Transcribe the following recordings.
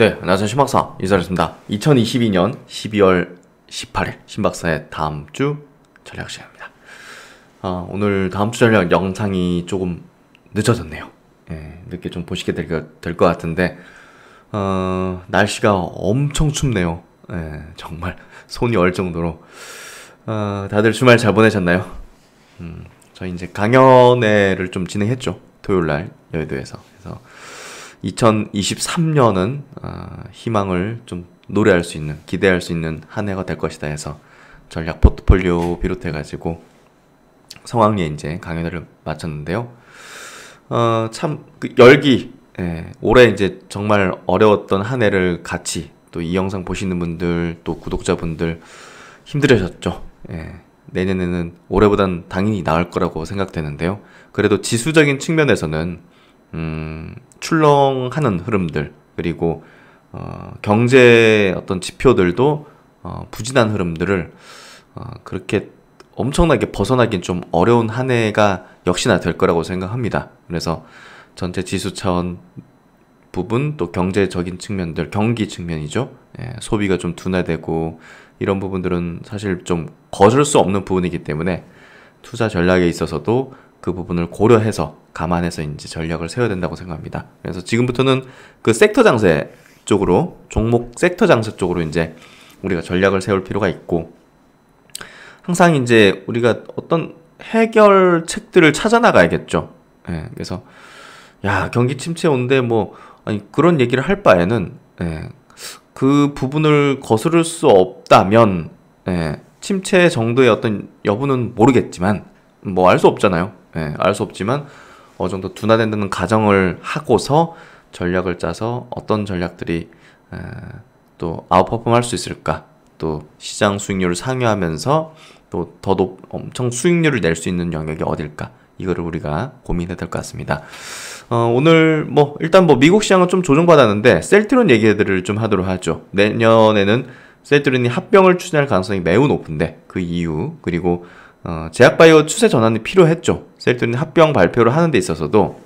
네, 안녕하세요. 신박사 이사였습니다. 2022년 12월 18일 신박사의 다음 주 전략 시간입니다. 아, 오늘 다음 주 전략 영상이 조금 늦어졌네요. 예, 늦게 좀 보시게 될것 될 같은데 어, 날씨가 엄청 춥네요. 예, 정말 손이 얼 정도로 어, 다들 주말 잘 보내셨나요? 음, 저희 이제 강연회를 좀 진행했죠. 토요일 날 여의도에서 그래서 2023년은 어, 아, 희망을 좀 노래할 수 있는 기대할 수 있는 한 해가 될 것이다 해서 전략 포트폴리오 비롯해 가지고 성황리에 이제 강연을 마쳤는데요. 어, 참그 열기 예, 올해 이제 정말 어려웠던 한 해를 같이 또 이 영상 보시는 분들 또 구독자분들 힘들으셨죠. 예, 내년에는 올해보단 당연히 나을 거라고 생각되는데요. 그래도 지수적인 측면에서는 음, 출렁하는 흐름들 그리고 어, 경제 어떤 지표들도 어, 부진한 흐름들을 어, 그렇게 엄청나게 벗어나긴 좀 어려운 한 해가 역시나 될 거라고 생각합니다. 그래서 전체 지수 차원 부분 또 경제적인 측면들 경기 측면이죠. 예, 소비가 좀 둔화되고 이런 부분들은 사실 좀 거슬 수 없는 부분이기 때문에 투자 전략에 있어서도 그 부분을 고려해서 감안해서 이제 전략을 세워야 된다고 생각합니다. 그래서 지금부터는 그 섹터 장세 쪽으로 종목 섹터 장세 쪽으로 이제 우리가 전략을 세울 필요가 있고 항상 이제 우리가 어떤 해결책들을 찾아 나가야겠죠. 예, 그래서 야 경기 침체 온데 뭐 아니 그런 얘기를 할 바에는 예, 그 부분을 거스를 수 없다면 예, 침체 정도의 어떤 여부는 모르겠지만 뭐 알 수 없잖아요. 예, 알 수 없지만 어느 정도 둔화된다는 가정을 하고서 전략을 짜서 어떤 전략들이 또 아웃퍼폼할 수 있을까 또 시장 수익률을 상회하면서 또 더 높, 엄청 수익률을 낼 수 있는 영역이 어딜까 이거를 우리가 고민해야 될것 같습니다. 어, 오늘 뭐 일단 뭐 미국 시장은 좀 조정받았는데 셀트론 얘기들을 좀 하도록 하죠. 내년에는 셀트론이 합병을 추진할 가능성이 매우 높은데 그 이유 그리고 어, 제약바이오 추세 전환이 필요했죠. 셀트린 합병 발표를 하는 데 있어서도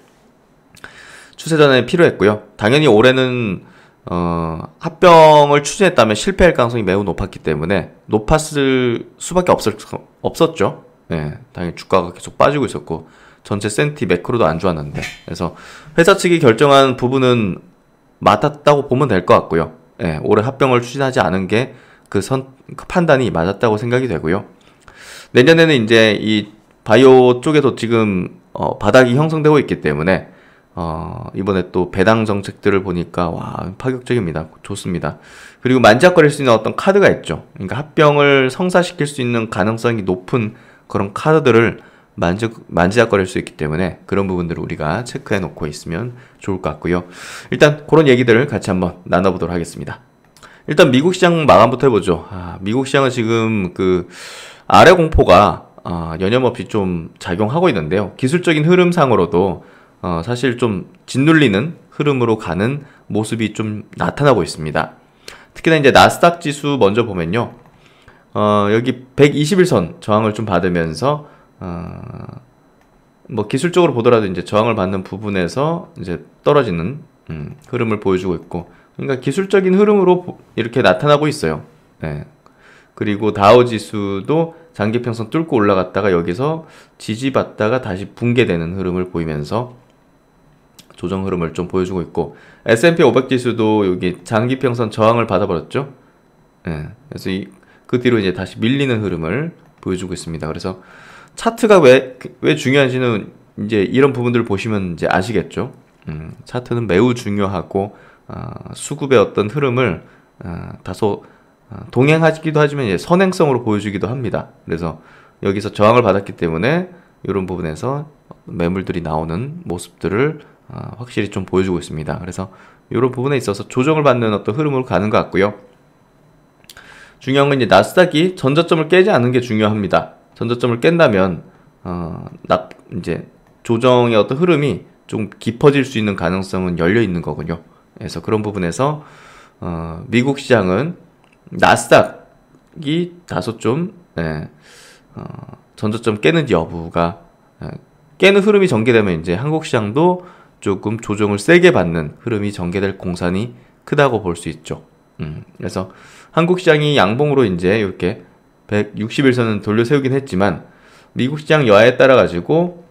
추세 전환이 필요했고요. 당연히 올해는 어, 합병을 추진했다면 실패할 가능성이 매우 높았기 때문에 높았을 수밖에 없을, 없었죠. 예, 당연히 주가가 계속 빠지고 있었고 전체 센티 매크로도 안 좋았는데 그래서 회사 측이 결정한 부분은 맞았다고 보면 될 것 같고요. 예, 올해 합병을 추진하지 않은 게그그 그 판단이 맞았다고 생각이 되고요. 내년에는 이제 이 바이오 쪽에도 지금 어, 바닥이 형성되고 있기 때문에 어, 이번에 또 배당 정책들을 보니까 와 파격적입니다. 좋습니다. 그리고 만지작거릴 수 있는 어떤 카드가 있죠. 그러니까 합병을 성사시킬 수 있는 가능성이 높은 그런 카드들을 만지, 만지작거릴 수 있기 때문에 그런 부분들을 우리가 체크해 놓고 있으면 좋을 것 같고요. 일단 그런 얘기들을 같이 한번 나눠보도록 하겠습니다. 일단 미국 시장 마감부터 해보죠. 아, 미국 시장은 지금 그 아래 공포가 어, 여념없이 좀 작용하고 있는데요. 기술적인 흐름상으로도 어, 사실 좀 짓눌리는 흐름으로 가는 모습이 좀 나타나고 있습니다. 특히나 이제 나스닥 지수 먼저 보면요. 어, 여기 121선 저항을 좀 받으면서 어, 뭐 기술적으로 보더라도 이제 저항을 받는 부분에서 이제 떨어지는 음, 흐름을 보여주고 있고 그러니까 기술적인 흐름으로 이렇게 나타나고 있어요. 네. 그리고 다우 지수도 장기 평선 뚫고 올라갔다가 여기서 지지받다가 다시 붕괴되는 흐름을 보이면서 조정 흐름을 좀 보여주고 있고 S&P 500 지수도 여기 장기 평선 저항을 받아버렸죠. 예, 그래서 이, 그 뒤로 이제 다시 밀리는 흐름을 보여주고 있습니다. 그래서 차트가 왜, 왜 중요한지는 이제 이런 부분들을 보시면 이제 아시겠죠. 음, 차트는 매우 중요하고 어, 수급의 어떤 흐름을 어, 다소 아, 동행하기도 하지만 이제 선행성으로 보여주기도 합니다. 그래서 여기서 저항을 받았기 때문에 이런 부분에서 매물들이 나오는 모습들을 아, 확실히 좀 보여주고 있습니다. 그래서 이런 부분에 있어서 조정을 받는 어떤 흐름으로 가는 것 같고요. 중요한 건 이제 나스닥이 전저점을 깨지 않는 게 중요합니다. 전저점을 깬다면 어, 나, 이제 조정의 어떤 흐름이 좀 깊어질 수 있는 가능성은 열려 있는 거군요. 그래서 그런 부분에서 어, 미국 시장은 나스닥이 다소 좀 예, 어, 전조점 깨는 여부가 예, 깨는 흐름이 전개되면 이제 한국 시장도 조금 조정을 세게 받는 흐름이 전개될 공산이 크다고 볼 수 있죠. 음, 그래서 한국 시장이 양봉으로 이제 이렇게 1 6 0선은 돌려 세우긴 했지만 미국 시장 여하에 따라 가지고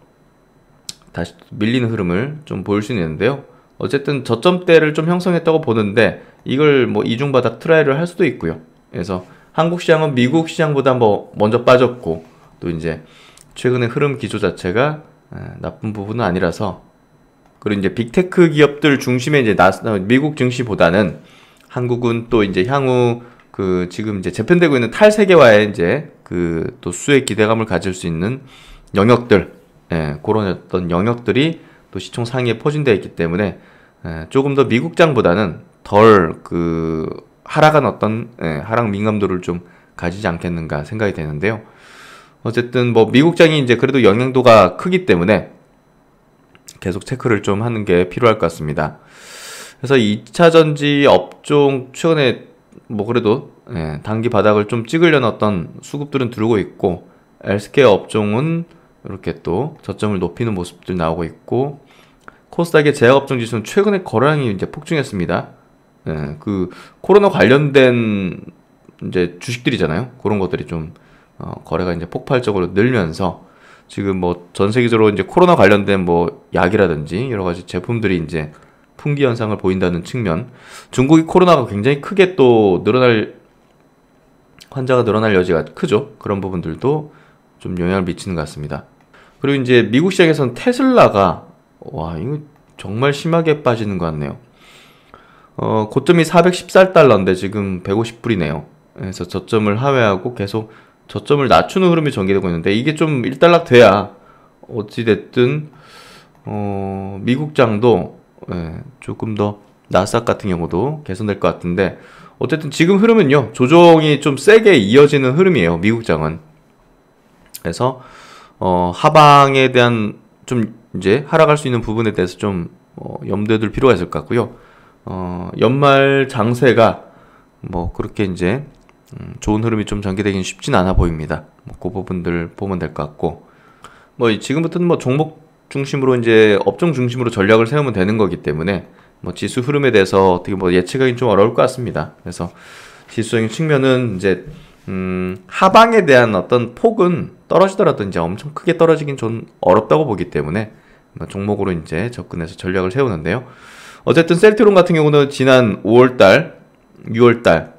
다시 밀리는 흐름을 좀보수 있는데요. 어쨌든 저점대를 좀 형성했다고 보는데 이걸 뭐 이중바닥 트라이를 할 수도 있고요. 그래서 한국 시장은 미국 시장보다 뭐 먼저 빠졌고 또 이제 최근의 흐름 기조 자체가 나쁜 부분은 아니라서 그리고 이제 빅테크 기업들 중심의 이제 나, 어, 미국 증시보다는 한국은 또 이제 향후 그 지금 이제 재편되고 있는 탈세계화에 이제 그 또 수혜 기대감을 가질 수 있는 영역들 예, 그런 어떤 영역들이 또 시총 상위에 포진되어 있기 때문에 예, 조금 더 미국장보다는 덜 그 하락한 어떤 예, 하락 민감도를 좀 가지지 않겠는가 생각이 되는데요. 어쨌든 뭐 미국장이 이제 그래도 영향도가 크기 때문에 계속 체크를 좀 하는 게 필요할 것 같습니다. 그래서 2차 전지 업종 최근에 뭐 그래도 예, 단기 바닥을 좀 찍으려는 어떤 수급들은 들고 있고 LSK 업종은 이렇게 또 저점을 높이는 모습들 나오고 있고 코스닥의 제약업종 지수는 최근에 거래량이 이제 폭증했습니다. 예, 그 코로나 관련된 이제 주식들이잖아요. 그런 것들이 좀 어, 거래가 이제 폭발적으로 늘면서 지금 뭐 전 세계적으로 이제 코로나 관련된 뭐 약이라든지 여러 가지 제품들이 이제 풍기 현상을 보인다는 측면, 중국이 코로나가 굉장히 크게 또 늘어날 환자가 늘어날 여지가 크죠. 그런 부분들도 좀 영향을 미치는 것 같습니다. 그리고 이제 미국 시장에서는 테슬라가 와, 이거 정말 심하게 빠지는 것 같네요. 어, 고점이 414달러인데 지금 150불이네요. 그래서 저점을 하회하고 계속 저점을 낮추는 흐름이 전개되고 있는데 이게 좀 일단락 돼야 어찌됐든 어, 미국장도 예, 조금 더 나스닥 같은 경우도 개선될 것 같은데 어쨌든 지금 흐름은요 조정이 좀 세게 이어지는 흐름이에요 미국장은 그래서 어, 하방에 대한 좀 이제 하락할 수 있는 부분에 대해서 좀 어, 염두에 둘 필요가 있을 것 같고요. 어, 연말 장세가 뭐 그렇게 이제 음, 좋은 흐름이 좀 전개되긴 쉽진 않아 보입니다. 뭐그 부분들 보면 될 것 같고 뭐 지금부터는 뭐 종목 중심으로 이제 업종 중심으로 전략을 세우면 되는 거기 때문에 뭐 지수 흐름에 대해서 어떻게 뭐 예측하기는 좀 어려울 것 같습니다. 그래서 지수적인 측면은 이제 음, 하방에 대한 어떤 폭은 떨어지더라도 이제 엄청 크게 떨어지긴 좀 어렵다고 보기 때문에 뭐 종목으로 이제 접근해서 전략을 세우는데요. 어쨌든 셀트론 같은 경우는 지난 5월달, 6월달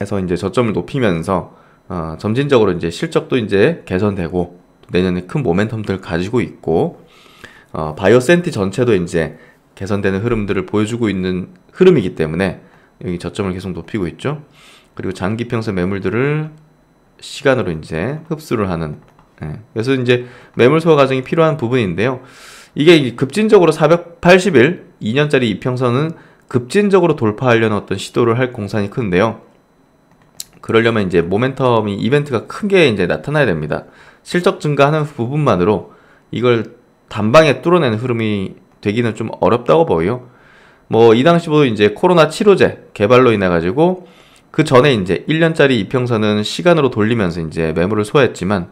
에서 이제 저점을 높이면서 어, 점진적으로 이제 실적도 이제 개선되고 내년에 큰 모멘텀들을 가지고 있고 어, 바이오센티 전체도 이제 개선되는 흐름들을 보여주고 있는 흐름이기 때문에 여기 저점을 계속 높이고 있죠. 그리고 장기 평선 매물들을 시간으로 이제 흡수를 하는 예. 그래서 이제 매물 소화 과정이 필요한 부분인데요. 이게 급진적으로 480일 2년짜리 이평선은 급진적으로 돌파하려는 어떤 시도를 할 공산이 큰데요. 그러려면 이제 모멘텀이 이벤트가 크게 이제 나타나야 됩니다. 실적 증가하는 부분만으로 이걸 단방에 뚫어내는 흐름이 되기는 좀 어렵다고 보여요. 뭐 이 당시도 이제 코로나 치료제 개발로 인해 가지고 그 전에 이제 1년짜리 이평선은 시간으로 돌리면서 이제 매물을 소화했지만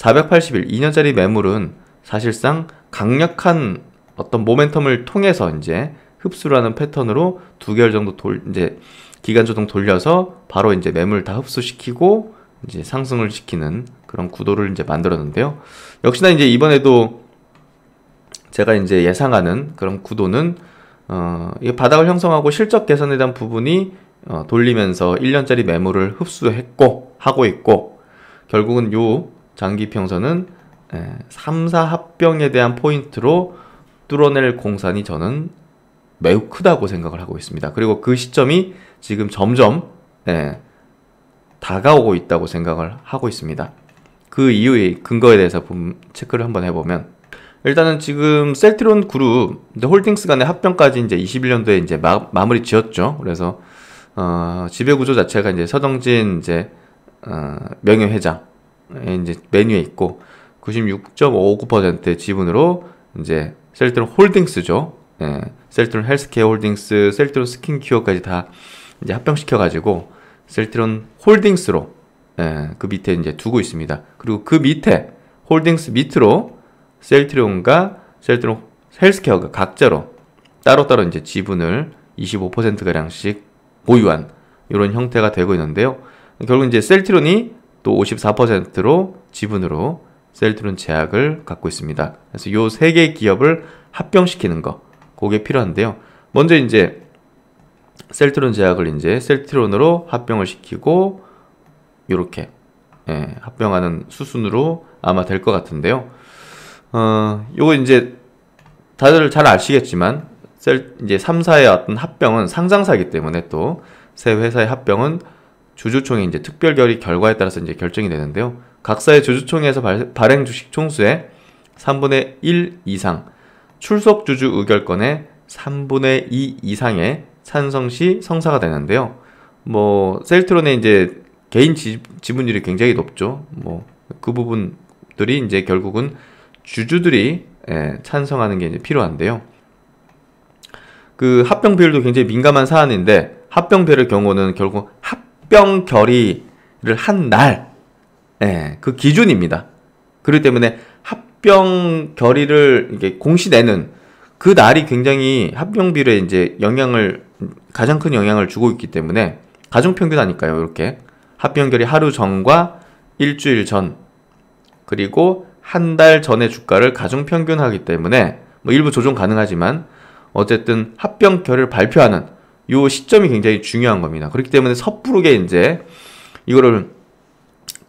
4 8 1 2년짜리 매물은 사실상 강력한 어떤 모멘텀을 통해서 이제 흡수라는 패턴으로 두 개월 정도 돌 이제 기간 조정 돌려서 바로 이제 매물 다 흡수시키고 이제 상승을 시키는 그런 구도를 이제 만들었는데요. 역시나 이제 이번에도 제가 이제 예상하는 그런 구도는 어, 바닥을 형성하고 실적 개선에 대한 부분이 어, 돌리면서 1년짜리 매물을 흡수했고 하고 있고 결국은 요 장기평선은 3 예, 4 합병에 대한 포인트로 뚫어낼 공산이 저는 매우 크다고 생각을 하고 있습니다. 그리고 그 시점이 지금 점점 예, 다가오고 있다고 생각을 하고 있습니다. 그 이유의 근거에 대해서 체크를 한번 해보면 일단은 지금 셀트론 그룹 홀딩스 간의 합병까지 이제 21년도에 이제 마, 무리 지었죠. 그래서 어, 지배 구조 자체가 이제 서정진 이제 어, 명예회장 예, 이제 메뉴에 있고 96.59%의 지분으로 이제 셀트론 홀딩스죠. 예, 셀트론 헬스케어 홀딩스, 셀트론 스킨큐어까지 다 이제 합병시켜 가지고 셀트론 홀딩스로 예, 그 밑에 이제 두고 있습니다. 그리고 그 밑에 홀딩스 밑으로 셀트론과 셀트론 헬스케어가 각자로 따로따로 이제 지분을 25% 가량씩 보유한 이런 형태가 되고 있는데요. 결국 이제 셀트론이 또 54%로 지분으로 셀트론 제약을 갖고 있습니다. 그래서 요 세개 기업을 합병시키는 거, 그게 필요한데요. 먼저 이제 셀트론 제약을 이제 셀트론으로 합병을 시키고 이렇게 예, 합병하는 수순으로 아마 될 것 같은데요. 어, 요거 이제 다들 잘 아시겠지만 셀 이제 3사의 어떤 합병은 상장사기 때문에 또세 회사의 합병은 주주총회 이제 특별 결의 결과에 따라서 이제 결정이 되는데요. 각사의 주주총회에서 발, 행 주식 총수의 3분의 1 이상, 출석 주주 의결권의 3분의 2 이상의 찬성 시 성사가 되는데요. 뭐 셀트론의 이제 개인 지, 분율이 굉장히 높죠. 뭐 그 부분들이 이제 결국은 주주들이 예, 찬성하는 게 이제 필요한데요. 그 합병 비율도 굉장히 민감한 사안인데 합병 비율의 경우는 결국 합 합병 결의를 한 날, 예, 그 기준입니다. 그렇기 때문에 합병 결의를 이게 공시되는 그 날이 굉장히 합병비례 이제 영향을 가장 큰 영향을 주고 있기 때문에 가정평균 하니까요. 이렇게 합병 결의 하루 전과 일주일 전 그리고 한 달 전의 주가를 가정평균하기 때문에 뭐 일부 조정 가능하지만 어쨌든 합병 결을 발표하는 요 시점이 굉장히 중요한 겁니다. 그렇기 때문에 섣부르게 이제 이거를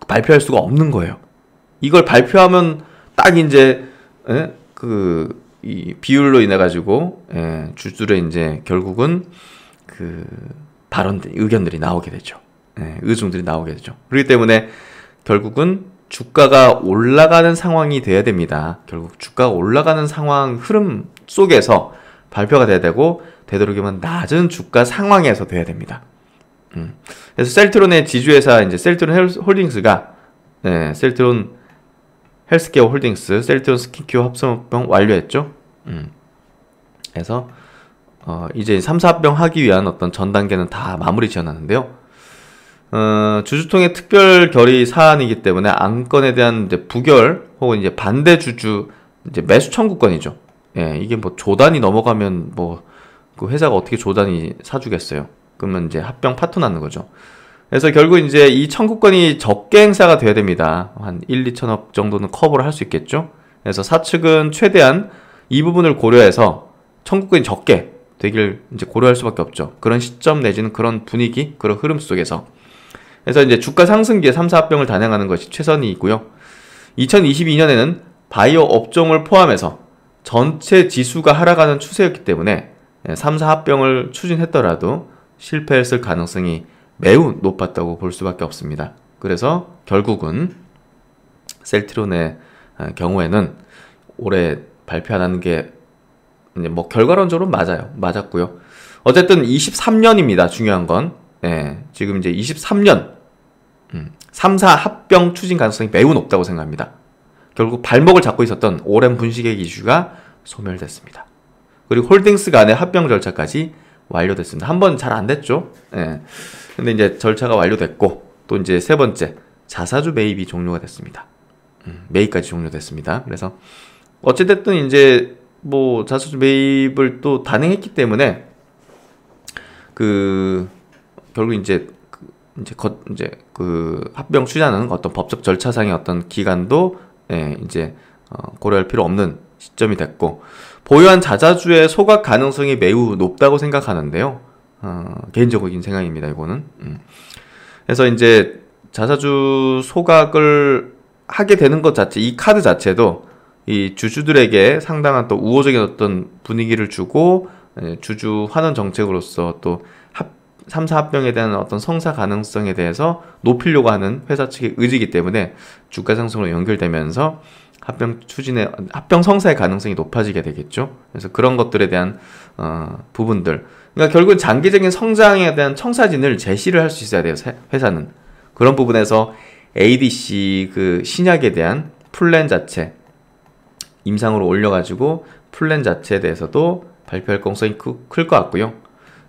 발표할 수가 없는 거예요. 이걸 발표하면 딱 이제 예? 그 비율로 인해 가지고 예, 주술의 이제 결국은 그 발언들 의견들이 나오게 되죠. 예, 의중들이 나오게 되죠. 그렇기 때문에 결국은 주가가 올라가는 상황이 돼야 됩니다. 결국 주가가 올라가는 상황 흐름 속에서 발표가 돼야 되고 되도록이면 낮은 주가 상황에서 돼야 됩니다. 음. 그래서 셀트론의 지주회사 이제 셀트론 홀딩스가 네, 셀트론 헬스케어 홀딩스, 셀트론 스킨큐어 합성병 완료했죠. 음. 그래서 어, 이제 3, 4병 하기 위한 어떤 전 단계는 다 마무리 지어놨는데요. 어, 주주통의 특별 결의 사안이기 때문에 안건에 대한 이제 부결 혹은 이제 반대 주주 이제 매수 청구권이죠. 예, 이게 뭐 조단이 넘어가면 뭐그 회사가 어떻게 조단이 사주겠어요? 그러면 이제 합병 파토 나는 거죠. 그래서 결국 이제 이 청구권이 적게 행사가 돼야 됩니다. 한 1, 2천억 정도는 커버를 할 수 있겠죠? 그래서 사측은 최대한 이 부분을 고려해서 청구권이 적게 되길 이제 고려할 수밖에 없죠. 그런 시점 내지는 그런 분위기, 그런 흐름 속에서. 그래서 이제 주가 상승기에 3사 합병을 단행하는 것이 최선이고요. 2022년에는 바이오 업종을 포함해서 전체 지수가 하락하는 추세였기 때문에 3사 예, 합병을 추진했더라도 실패했을 가능성이 매우 높았다고 볼 수밖에 없습니다. 그래서 결국은 셀트론의 아, 경우에는 올해 발표 하는 게뭐 결과론적으로 맞아요. 맞았고요. 어쨌든 23년입니다. 중요한 건. 예, 지금 이제 23년 3사 음, 합병 추진 가능성이 매우 높다고 생각합니다. 결국 발목을 잡고 있었던 오랜 분식의 이슈가 소멸됐습니다. 그리고 홀딩스 간의 합병 절차까지 완료됐습니다. 한 번 잘 안 됐죠? 예. 근데 이제 절차가 완료됐고 또 이제 세 번째 자사주 매입이 종료가 됐습니다. 음, 매입까지 종료됐습니다. 그래서 어찌됐든 이제 뭐 자사주 매입을 또 단행했기 때문에 그 결국 이제 그 이제 거, 이제 그 합병 추진는 어떤 법적 절차상의 어떤 기간도 예, 이제 어, 고려할 필요 없는 시점이 됐고 보유한 자자주의 소각 가능성이 매우 높다고 생각하는데요. 어, 개인적인 생각입니다. 이거는. 음. 그래서 이제 자사주 소각을 하게 되는 것 자체, 이 카드 자체도 이 주주들에게 상당한 또 우호적인 어떤 분위기를 주고 예, 주주 환원 정책으로서 또 합, 3사 합병에 대한 어떤 성사 가능성에 대해서 높이려고 하는 회사 측의 의지이기 때문에 주가 상승으로 연결되면서 합병 추진의 합병 성사의 가능성이 높아지게 되겠죠. 그래서 그런 것들에 대한 어, 부분들. 그러니까 결국 장기적인 성장에 대한 청사진을 제시를 할 수 있어야 돼요. 회사는 그런 부분에서 ADC 그 신약에 대한 플랜 자체 임상으로 올려가지고 플랜 자체에 대해서도 발표할 가능성이 클 것 같고요.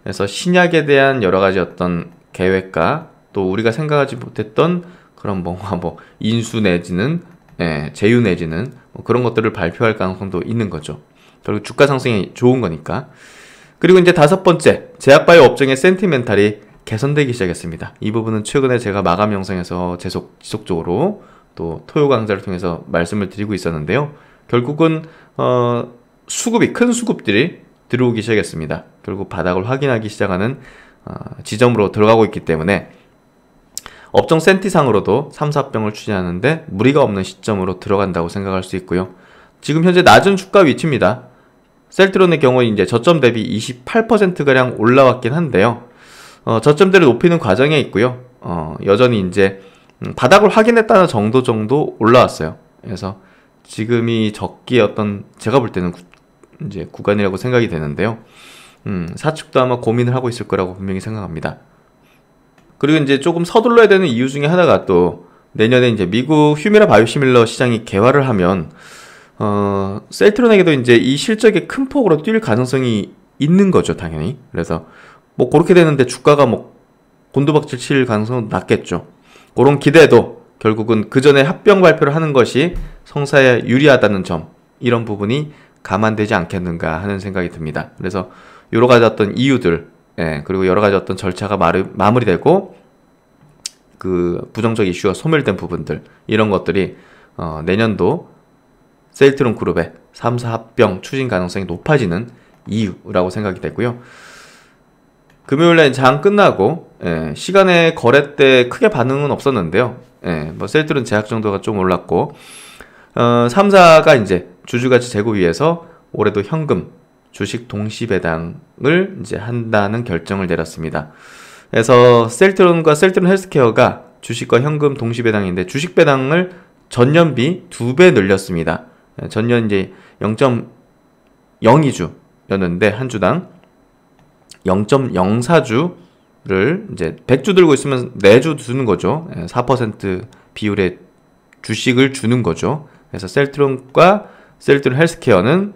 그래서 신약에 대한 여러 가지 어떤 계획과 또 우리가 생각하지 못했던 그런 뭔가 뭐 인수 내지는 예, 제휴 내지는 뭐 그런 것들을 발표할 가능성도 있는 거죠. 결국 주가 상승이 좋은 거니까. 그리고 이제 다섯 번째, 제약바이오 업종의 센티멘탈이 개선되기 시작했습니다. 이 부분은 최근에 제가 마감 영상에서 계속 지속적으로 또 토요 강좌를 통해서 말씀을 드리고 있었는데요. 결국은 어, 수급이 큰 수급들이 들어오기 시작했습니다. 결국 바닥을 확인하기 시작하는 어, 지점으로 들어가고 있기 때문에 업종 센티상으로도 3, 4병을 추진하는데 무리가 없는 시점으로 들어간다고 생각할 수 있고요. 지금 현재 낮은 주가 위치입니다. 셀트론의 경우 이제 저점 대비 28%가량 올라왔긴 한데요. 어, 저점대를 높이는 과정에 있고요. 어, 여전히 이제 음, 바닥을 확인했다는 정도 정도 올라왔어요. 그래서 지금이 적기 어떤 제가 볼 때는 구, 이제 구간이라고 생각이 되는데요. 음, 사측도 아마 고민을 하고 있을 거라고 분명히 생각합니다. 그리고 이제 조금 서둘러야 되는 이유 중에 하나가 또 내년에 이제 미국 휴미라 바이오시밀러 시장이 개화를 하면 어, 셀트론에게도 이제 이 실적이 큰 폭으로 뛸 가능성이 있는 거죠, 당연히. 그래서 뭐 그렇게 되는데 주가가 뭐 곤두박질 칠 가능성은 낮겠죠. 그런 기대도 결국은 그 전에 합병 발표를 하는 것이 성사에 유리하다는 점 이런 부분이 감안되지 않겠는가 하는 생각이 듭니다. 그래서 여러 가지 어떤 이유들 예, 그리고 여러 가지 어떤 절차가 마르, 마무리되고 그 부정적 이슈가 소멸된 부분들 이런 것들이 어, 내년도 셀트론 그룹의 3사 합병 추진 가능성이 높아지는 이유라고 생각이 되고요. 금요일날 장 끝나고 예, 시간의 거래 때 크게 반응은 없었는데요. 예, 뭐 셀트론 제약 정도가 좀 올랐고 어, 3사가 이제 주주가치 재고 위해서 올해도 현금 주식 동시 배당을 이제 한다는 결정을 내렸습니다. 그래서 셀트론과 셀트론 헬스케어가 주식과 현금 동시 배당인데 주식 배당을 전년비 두 배 늘렸습니다. 네, 전년 이제 0.02주였는데 한 주당 0.04주를 이제 100주 들고 있으면 4주 주는 거죠. 4% 비율의 주식을 주는 거죠. 그래서 셀트론과 셀트론 헬스케어는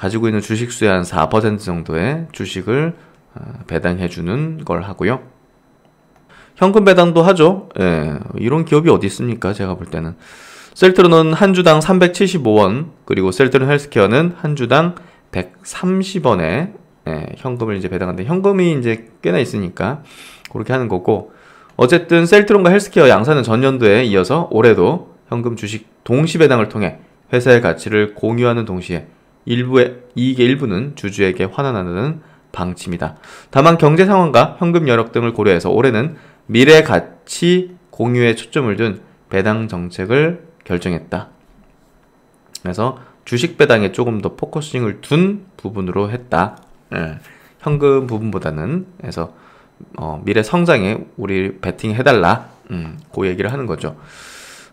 가지고 있는 주식 수의 한 4% 정도의 주식을 어, 배당해주는 걸 하고요. 현금 배당도 하죠. 예, 이런 기업이 어디 있습니까? 제가 볼 때는. 셀트론은 한 주당 375원, 그리고 셀트론 헬스케어는 한 주당 130원에 예, 현금을 이제 배당하는데 현금이 이제 꽤나 있으니까 그렇게 하는 거고 어쨌든 셀트론과 헬스케어 양사는 전년도에 이어서 올해도 현금 주식 동시 배당을 통해 회사의 가치를 공유하는 동시에 일부의 이익의 일부는 주주에게 환원하는 방침이다. 다만 경제 상황과 현금 여력 등을 고려해서 올해는 미래 가치 공유에 초점을 둔 배당 정책을 결정했다. 그래서 주식 배당에 조금 더 포커싱을 둔 부분으로 했다. 예. 현금 부분보다는 그서 어, 미래 성장에 우리 베팅 해달라. 음, 그 얘기를 하는 거죠.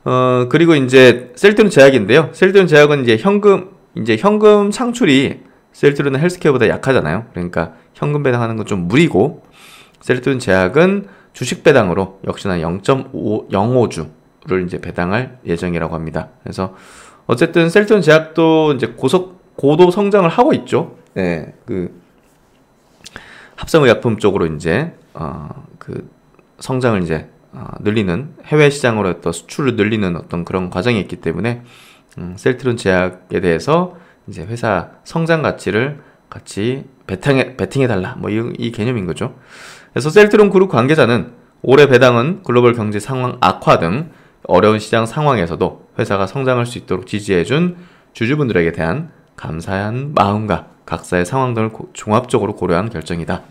어, 그리고 이제 셀트론 제약인데요. 셀트론 제약은 이제 현금 이제 현금 창출이 셀트루는 헬스케어보다 약하잖아요. 그러니까 현금 배당하는 건 좀 무리고 셀트룬 제약은 주식 배당으로 역시나 0.05주를 이제 배당할 예정이라고 합니다. 그래서 어쨌든 셀트룬 제약도 이제 고속 고도 성장을 하고 있죠. 예. 네, 그 합성의약품 쪽으로 이제 어그 성장을 이제 어, 늘리는 해외 시장으로 또 수출을 늘리는 어떤 그런 과정이 있기 때문에 음, 셀트론 제약에 대해서 이제 회사 성장 가치를 같이 배팅해, 배팅해 달라. 뭐 이, 이 개념인 거죠. 그래서 셀트론 그룹 관계자는 올해 배당은 글로벌 경제 상황 악화 등 어려운 시장 상황에서도 회사가 성장할 수 있도록 지지해 준 주주분들에게 대한 감사한 마음과 각사의 상황 등을 고, 종합적으로 고려한 결정이다.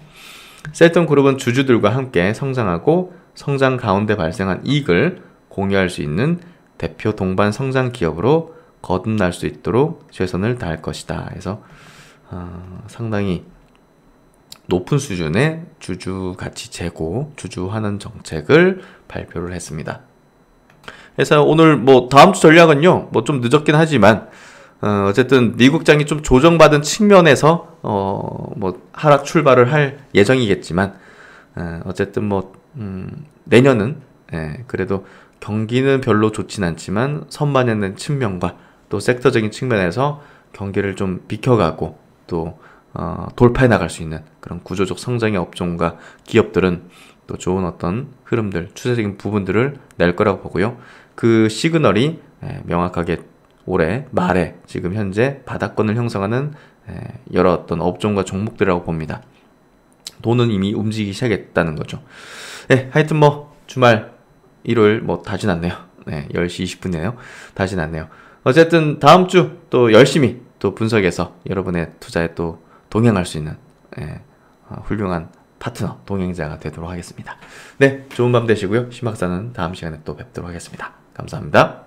셀트론 그룹은 주주들과 함께 성장하고 성장 가운데 발생한 이익을 공유할 수 있는 대표 동반 성장 기업으로 거듭날 수 있도록 최선을 다할 것이다. 그서 어, 상당히 높은 수준의 주주 가치 재고, 주주하는 정책을 발표를 했습니다. 그래서 오늘 뭐 다음 주 전략은요, 뭐 좀 늦었긴 하지만 어, 쨌든 미국장이 좀 조정받은 측면에서 어, 뭐 하락 출발을 할 예정이겠지만 어, 어쨌든 뭐 음, 내년은 예, 그래도 경기는 별로 좋진 않지만 선반에는 측면과 또 섹터적인 측면에서 경기를 좀 비켜가고 또 어, 돌파해 나갈 수 있는 그런 구조적 성장의 업종과 기업들은 또 좋은 어떤 흐름들, 추세적인 부분들을 낼 거라고 보고요. 그 시그널이 예, 명확하게 올해 말에 지금 현재 바닥권을 형성하는 예, 여러 어떤 업종과 종목들이라고 봅니다. 돈은 이미 움직이기 시작했다는 거죠. 네, 하여튼 뭐 주말 일요일 뭐 다진 않네요. 네, 10시 20분이네요. 다진 않네요. 어쨌든 다음 주 또 열심히 또 분석해서 여러분의 투자에 또 동행할 수 있는 예, 어, 훌륭한 파트너, 동행자가 되도록 하겠습니다. 네, 좋은 밤 되시고요. 심박사는 다음 시간에 또 뵙도록 하겠습니다. 감사합니다.